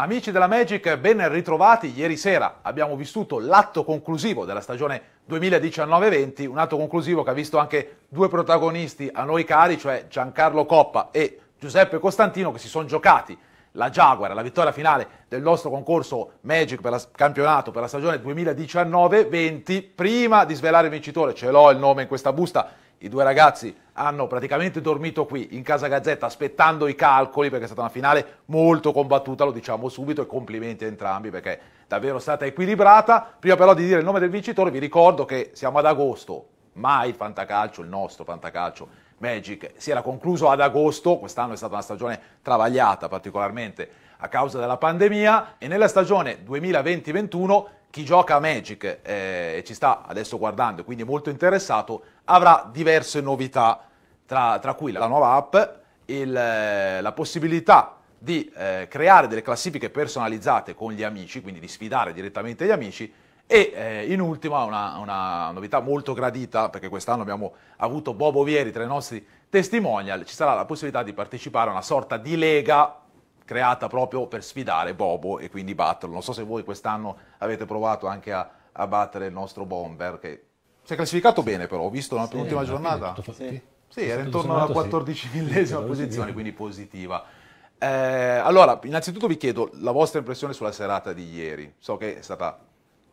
Amici della Magic, ben ritrovati. Ieri sera abbiamo vissuto l'atto conclusivo della stagione 2019-20, un atto conclusivo che ha visto anche due protagonisti a noi cari, cioè Giancarlo Coppa e Giuseppe Costantino, che si sono giocati la Jaguar, la vittoria finale del nostro concorso Magic per il campionato per la stagione 2019-20. Prima di svelare il vincitore, ce l'ho il nome in questa busta, i due ragazzi hanno praticamente dormito qui in Casa Gazzetta aspettando i calcoli perché è stata una finale molto combattuta, lo diciamo subito e complimenti a entrambi perché è davvero stata equilibrata. Prima però di dire il nome del vincitore vi ricordo che siamo ad agosto, mai il fantacalcio, il nostro fantacalcio Magic si era concluso ad agosto, quest'anno è stata una stagione travagliata particolarmente a causa della pandemia e nella stagione 2020-21 chi gioca a Magic eh, e ci sta adesso guardando, quindi molto interessato, avrà diverse novità tra, tra cui la nuova app, il, eh, la possibilità di eh, creare delle classifiche personalizzate con gli amici, quindi di sfidare direttamente gli amici, e eh, in ultima una, una, novità molto gradita, perché quest'anno abbiamo avuto Bobo Vieri tra i nostri testimonial, ci sarà la possibilità di partecipare a una sorta di lega creata proprio per sfidare Bobo e quindi batterlo. Non so se voi quest'anno avete provato anche a, a battere il nostro Bomber, che si è classificato sì. bene però, ho visto nella sì, penultima giornata. Sì. Sì, era intorno alla 14esima sì. posizione, quindi positiva. Eh, allora, innanzitutto vi chiedo la vostra impressione sulla serata di ieri. So che è stata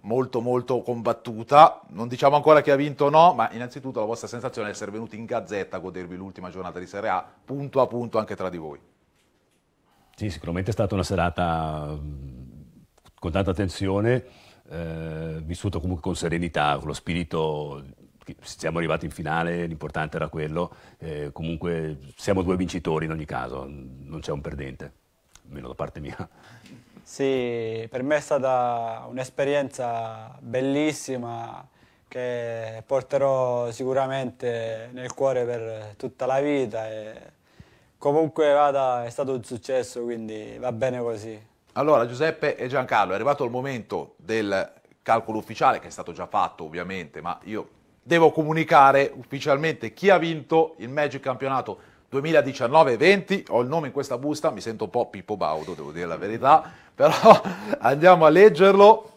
molto molto combattuta, non diciamo ancora che ha vinto o no, ma innanzitutto la vostra sensazione di essere venuti in gazzetta a godervi l'ultima giornata di Serie A, punto a punto anche tra di voi. Sì, sicuramente è stata una serata con tanta tensione, eh, vissuta comunque con serenità, con lo spirito siamo arrivati in finale, l'importante era quello, eh, comunque siamo due vincitori in ogni caso, non c'è un perdente, almeno da parte mia. Sì, per me è stata un'esperienza bellissima che porterò sicuramente nel cuore per tutta la vita e comunque vada è stato un successo, quindi va bene così. Allora Giuseppe e Giancarlo, è arrivato il momento del calcolo ufficiale che è stato già fatto ovviamente, ma io devo comunicare ufficialmente chi ha vinto il Magic Campionato 2019-20. Ho il nome in questa busta, mi sento un po' Pippo Baudo, devo dire la verità, però andiamo a leggerlo.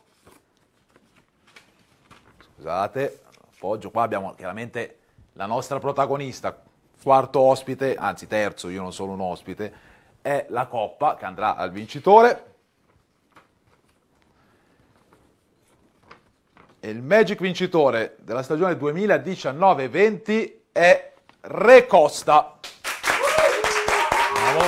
Scusate, appoggio qua abbiamo chiaramente la nostra protagonista, quarto ospite, anzi terzo, io non sono un ospite, è la coppa che andrà al vincitore. E il Magic vincitore della stagione 2019-20 è Re Costa. Bravo.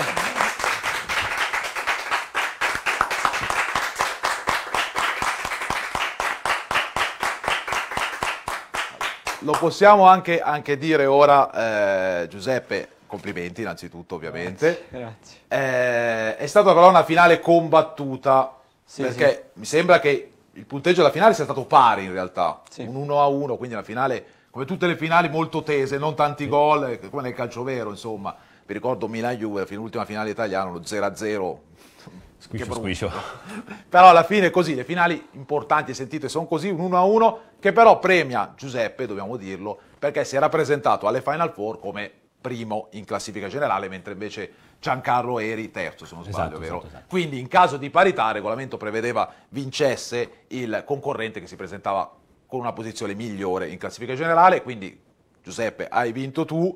Lo possiamo anche, anche dire ora, eh, Giuseppe, complimenti innanzitutto ovviamente. Grazie. grazie. Eh, è stata però una finale combattuta, sì, perché sì. mi sembra che il punteggio della finale sia stato pari in realtà, sì. un 1 a 1, quindi la finale, come tutte le finali, molto tese, non tanti gol, eh, come nel calcio vero, insomma. Mi ricordo Milan-Juve, l'ultima finale italiana, lo 0 a 0. Squiscio, squiscio. Però alla fine così, le finali importanti sentite sono così, un 1 a 1, che però premia Giuseppe, dobbiamo dirlo, perché si era presentato alle Final Four come primo in classifica generale, mentre invece Giancarlo Eri terzo, se non sbaglio, esatto, vero? Esatto, esatto. Quindi in caso di parità il regolamento prevedeva vincesse il concorrente che si presentava con una posizione migliore in classifica generale, quindi Giuseppe hai vinto tu,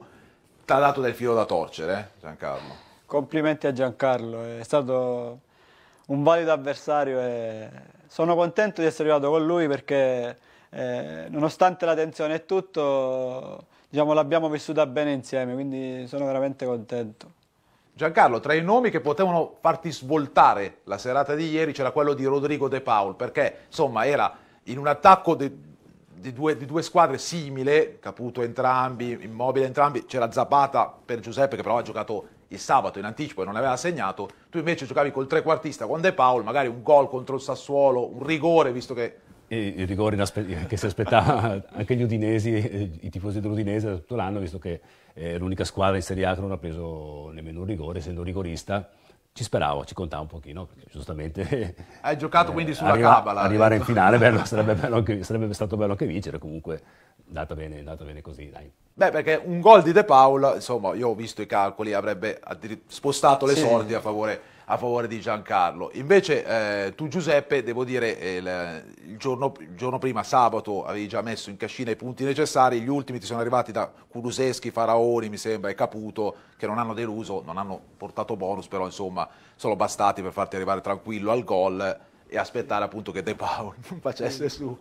ti ha dato del filo da torcere, eh? Giancarlo. Complimenti a Giancarlo, è stato un valido avversario e sono contento di essere arrivato con lui perché eh, nonostante la tensione e tutto diciamo, l'abbiamo vissuta bene insieme, quindi sono veramente contento. Giancarlo, tra i nomi che potevano farti svoltare la serata di ieri c'era quello di Rodrigo De Paul, perché insomma era in un attacco di, di, due, di due, squadre simili, Caputo entrambi, Immobile entrambi, c'era Zapata per Giuseppe che però ha giocato il sabato in anticipo e non aveva segnato, tu invece giocavi col trequartista con De Paul, magari un gol contro il Sassuolo, un rigore visto che il rigore inaspe- che si aspettava anche gli udinesi, i tifosi dell'Udinese da tutto l'anno, visto che è eh, l'unica squadra in Serie A che non ha preso nemmeno un rigore, essendo rigorista, ci speravo, ci contava un pochino, perché giustamente... Hai giocato eh, quindi sulla arriva, cabala. Arrivare detto. in finale bello, sarebbe, bello anche, sarebbe, stato bello anche vincere, comunque è andata bene, bene così, dai. Beh, perché un gol di De Paul, insomma, io ho visto i calcoli, avrebbe addir- spostato le sì. sorti a favore a favore di Giancarlo. Invece eh, tu Giuseppe, devo dire, eh, il, giorno, il, giorno, prima, sabato, avevi già messo in cascina i punti necessari, gli ultimi ti sono arrivati da Kuluseschi, Faraoni, mi sembra, e Caputo, che non hanno deluso, non hanno portato bonus, però insomma sono bastati per farti arrivare tranquillo al gol e aspettare appunto che De Paul non facesse su.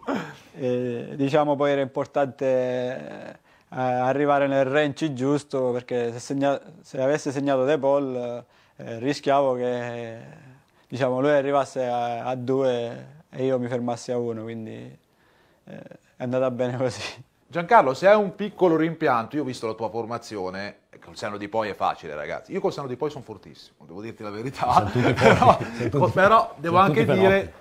Eh, diciamo poi era importante eh, arrivare nel range giusto perché se, segna, se avesse segnato De Paul eh, rischiavo che diciamo, lui arrivasse a, a, due e io mi fermassi a uno, quindi eh, è andata bene così. Giancarlo, se hai un piccolo rimpianto, io ho visto la tua formazione, col senno di poi è facile ragazzi, io col senno di poi sono fortissimo, devo dirti la verità, però, però devo anche dire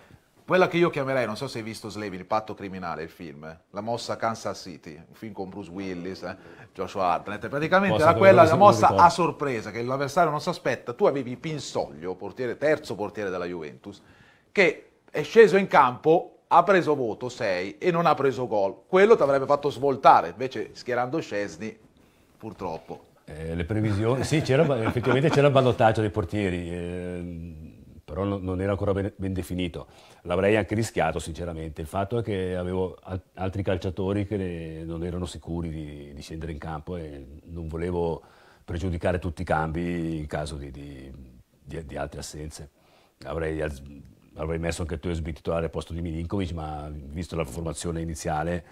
quella che io chiamerei, non so se hai visto Slave, il patto criminale, il film, la mossa Kansas City, un film con Bruce Willis, eh? Joshua Hartnett, praticamente mossa era quella la mossa a sorpresa che l'avversario non si aspetta, tu avevi Pinsoglio, portiere, terzo portiere della Juventus, che è sceso in campo, ha preso voto 6 e non ha preso gol, quello ti avrebbe fatto svoltare, invece schierando Scesni purtroppo. Eh, le previsioni, sì, c'era, effettivamente c'era il ballottaggio dei portieri. Ehm, però no, non era ancora ben, ben definito. L'avrei anche rischiato, sinceramente. Il fatto è che avevo al- altri calciatori che non erano sicuri di, di, scendere in campo e non volevo pregiudicare tutti i cambi in caso di, di, di altre assenze. Avrei, avrei, messo anche tu Tosby titolare al posto di Milinkovic, ma visto la formazione iniziale,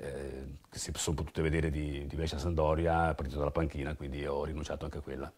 eh, che si sono potute vedere di, di Brescia Sandoria, partito dalla panchina, quindi ho rinunciato anche a quella.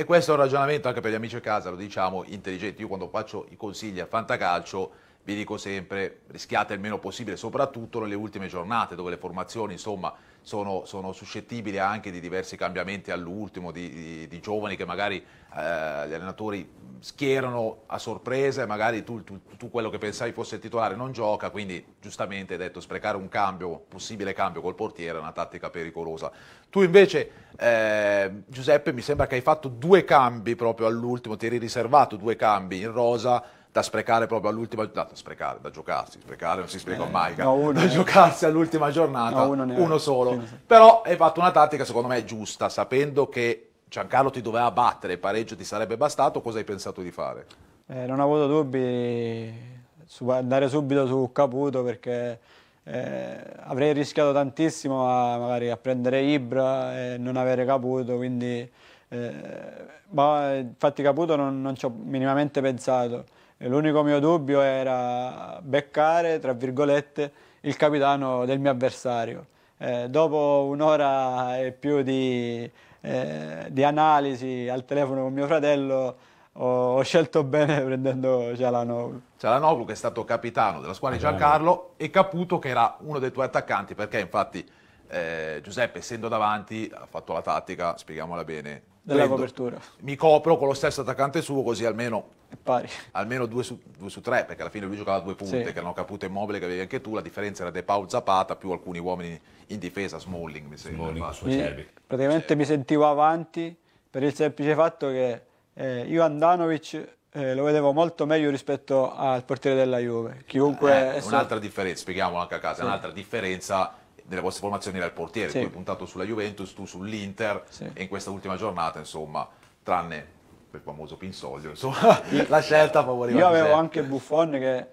E questo è un ragionamento anche per gli amici a casa, lo diciamo, intelligente. Io quando faccio i consigli a Fantacalcio vi dico sempre, rischiate il meno possibile, soprattutto nelle ultime giornate dove le formazioni insomma, sono, sono, suscettibili anche di diversi cambiamenti all'ultimo, di, di, di giovani che magari eh, gli allenatori schierano a sorpresa e magari tu, tu, tu, quello che pensavi fosse il titolare non gioca, quindi giustamente hai detto sprecare un cambio, possibile cambio col portiere è una tattica pericolosa. Tu invece eh, Giuseppe mi sembra che hai fatto due cambi proprio all'ultimo, ti eri riservato due cambi in rosa da sprecare proprio all'ultima giornata, da sprecare, da giocarsi, sprecare non si spreca eh, mai, no, uno, da eh. giocarsi all'ultima giornata, no, uno, uno solo. Però hai fatto una tattica secondo me giusta, sapendo che Giancarlo ti doveva battere, il pareggio ti sarebbe bastato, cosa hai pensato di fare? Eh, non ho avuto dubbi su, andare subito su Caputo perché eh, avrei rischiato tantissimo a, magari a prendere Ibra e non avere Caputo, quindi eh, ma infatti Caputo non, non ci ho minimamente pensato. L'unico mio dubbio era beccare, tra virgolette, il capitano del mio avversario. Eh, dopo un'ora e più di, eh, di, analisi al telefono con mio fratello, ho, ho scelto bene prendendo Cialanoglu. Cialanoglu che è stato capitano della squadra di ah, Giancarlo e Caputo che era uno dei tuoi attaccanti perché infatti eh, Giuseppe essendo davanti ha fatto la tattica, spieghiamola bene, della prendo, copertura. Mi copro con lo stesso attaccante suo così almeno, almeno due, su, due, su, tre, perché alla fine lui giocava due punte, sì. che erano capute Immobile, che avevi anche tu, la differenza era De Paul Zapata più alcuni uomini in difesa, Smalling mi sembra. Smalling, mi, praticamente Cerbi. mi sentivo avanti per il semplice fatto che eh, io Andanovic eh, lo vedevo molto meglio rispetto al portiere della Juve. Chiunque eh, un'altra differenza, spieghiamola anche a casa, sì. un'altra differenza delle vostre formazioni era il portiere, sì. tu hai puntato sulla Juventus, tu sull'Inter sì. e in questa ultima giornata, insomma, tranne quel famoso Pinsoglio, insomma, la scelta favoriva Io avevo anche Buffon che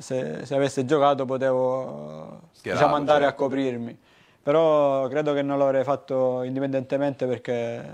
se, se avesse giocato potevo diciamo, andare certo. a coprirmi, però credo che non l'avrei fatto indipendentemente perché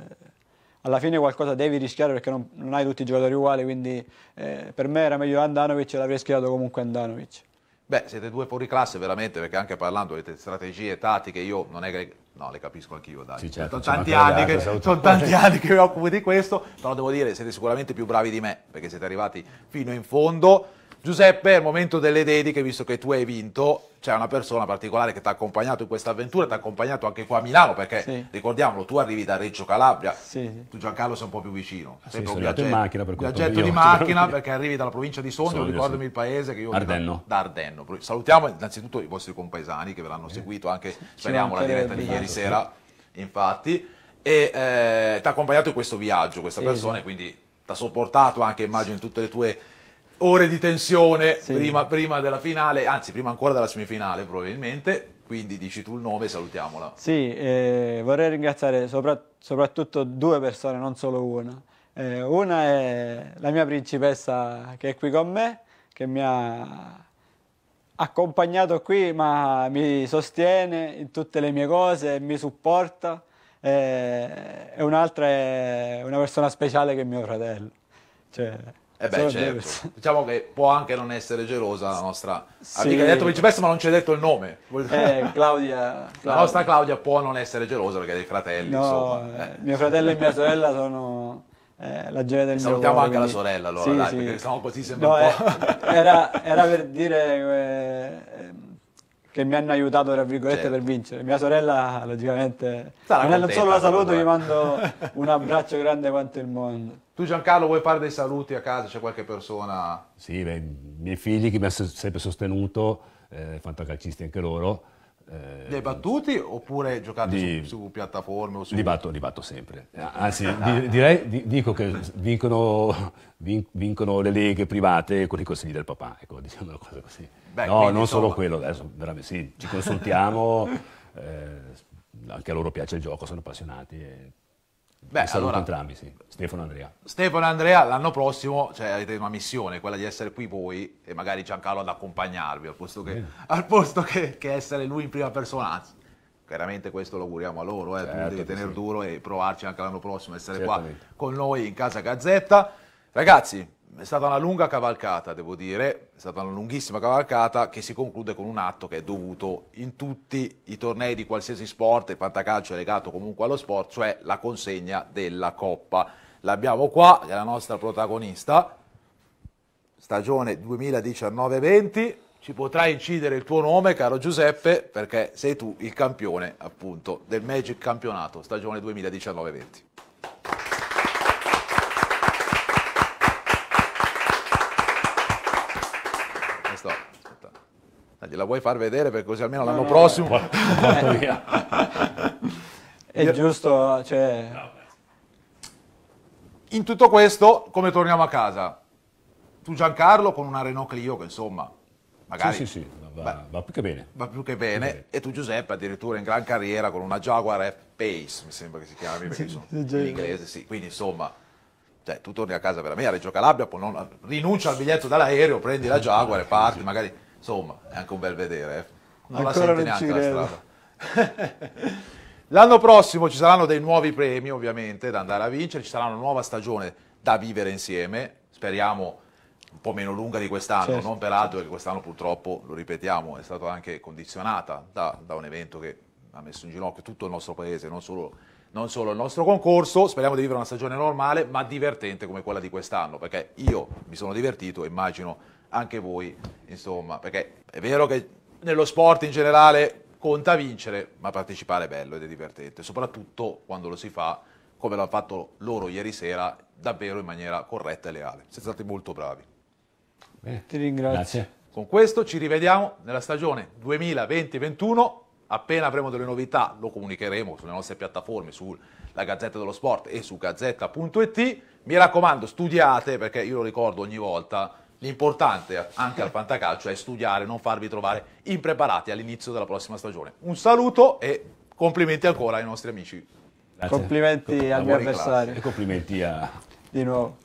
alla fine qualcosa devi rischiare perché non, non hai tutti i giocatori uguali, quindi eh, per me era meglio Andanovic e l'avrei schierato comunque Andanovic. Beh, siete due fuori classe veramente, perché anche parlando di strategie tattiche, io non è che... No, le capisco anch'io, dai. Sì, certo, sono, tanti anni, che, sono tanti anni che mi occupo di questo, però devo dire, siete sicuramente più bravi di me, perché siete arrivati fino in fondo Giuseppe, al momento delle dediche, visto che tu hai vinto, c'è una persona particolare che ti ha accompagnato in questa avventura, ti ha accompagnato anche qua a Milano, perché sì. ricordiamolo, tu arrivi da Reggio Calabria, sì. tu Giancarlo sei un po' più vicino. Ah, sì, un viaggetto, in macchina, per viaggetto di macchina perché arrivi dalla provincia di Sondrio, Sondrio ricordami il paese che io... Ardenno. Da Ardenno. Salutiamo innanzitutto i vostri compaesani che verranno eh. seguito anche, speriamo, la diretta di ieri sera, infatti, e eh, ti ha accompagnato in questo viaggio, questa persona, e quindi ti ha sopportato anche, immagino, in tutte le tue ore di tensione sì. prima, prima, della finale, anzi prima ancora della semifinale probabilmente, quindi dici tu il nome e salutiamola. Sì, eh, vorrei ringraziare sopra, soprattutto due persone, non solo una. Eh, una è la mia principessa che è qui con me, che mi ha accompagnato qui, ma mi sostiene in tutte le mie cose, mi supporta. Eh, e un'altra è una persona speciale che è mio fratello. Cioè, eh beh, certo. diciamo che può anche non essere gelosa la nostra sì. amica. Hai detto principessa, ma non ci hai detto il nome. Eh, Claudia, Claudia, La nostra Claudia può non essere gelosa perché ha dei fratelli. No, eh. mio fratello e mia sorella sono eh, la gioia del e mio Salutiamo cuore, anche quindi... la sorella, allora, sì, dai, sì. perché sennò così sembra no, un eh, po'. era, era, per dire. Eh, che mi hanno aiutato tra virgolette certo. per vincere. Mia sorella, logicamente, non, contenta, non solo la saluto, gli mando un abbraccio grande quanto il mondo. Tu Giancarlo vuoi fare dei saluti a casa? C'è qualche persona? Sì, beh, i miei figli che mi hanno sempre sostenuto, eh, fantacalcisti anche loro. Eh, li hai battuti oppure giocati di, su, su, piattaforme? O su... Li, batto, li batto sempre. Ah, anzi, ah. di, direi, di, dico che vincono, vin, vincono, le leghe private con i consigli del papà, ecco, diciamo una cosa così. Beh, no, non insomma... solo quello, adesso veramente sì, ci consultiamo, eh, anche a loro piace il gioco, sono appassionati. E Beh, saluto allora, entrambi, sì. Stefano e Andrea. Stefano e Andrea, l'anno prossimo cioè, avete una missione, quella di essere qui voi e magari Giancarlo ad accompagnarvi, al posto che, al posto che, che essere lui in prima persona. Anzi, chiaramente questo lo auguriamo a loro, eh, certo devi tenere sì. duro e provarci anche l'anno prossimo, a essere Certamente. qua con noi in Casa Gazzetta. Ragazzi, è stata una lunga cavalcata, devo dire, è stata una lunghissima cavalcata che si conclude con un atto che è dovuto in tutti i tornei di qualsiasi sport, il pantacalcio è legato comunque allo sport, cioè la consegna della coppa. L'abbiamo qua, è la nostra protagonista, stagione 2019-20, ci potrà incidere il tuo nome, caro Giuseppe, perché sei tu il campione appunto del Magic Campionato, stagione 2019-20. gliela vuoi far vedere per così almeno l'anno no, prossimo... No, è giusto, cioè... In tutto questo, come torniamo a casa? Tu Giancarlo con una Renault Clio che insomma, magari... Sì, sì, sì, va, va, va più che bene. Va più che bene. E tu Giuseppe addirittura in gran carriera con una Jaguar F-Pace, mi sembra che si chiami, perché sono in inglese, sì. Quindi insomma... Cioè, tu torni a casa veramente a Reggio Calabria, poi non, rinuncia al biglietto dall'aereo, prendi la Jaguar e parti, magari Insomma, è anche un bel vedere. Eh. Non Ancora la senti neanche la strada. L'anno prossimo ci saranno dei nuovi premi, ovviamente, da andare a vincere, ci sarà una nuova stagione da vivere insieme, speriamo un po' meno lunga di quest'anno, certo. non peraltro perché quest'anno purtroppo, lo ripetiamo, è stata anche condizionata da, da, un evento che ha messo in ginocchio tutto il nostro paese, non solo, non solo il nostro concorso, speriamo di vivere una stagione normale ma divertente come quella di quest'anno, perché io mi sono divertito, immagino anche voi, insomma, perché è vero che nello sport in generale conta vincere, ma partecipare è bello ed è divertente, soprattutto quando lo si fa come l'hanno fatto loro ieri sera, davvero in maniera corretta e leale. Siete stati molto bravi. Bene, eh, ti ringrazio. Grazie. Con questo ci rivediamo nella stagione 2020-21. Appena avremo delle novità lo comunicheremo sulle nostre piattaforme, sulla Gazzetta dello Sport e su gazzetta.it. Mi raccomando, studiate perché io lo ricordo ogni volta L'importante anche al Pantacalcio è studiare, non farvi trovare impreparati all'inizio della prossima stagione. Un saluto e complimenti ancora ai nostri amici. Grazie. Complimenti al mio avversario. E complimenti a... Di nuovo.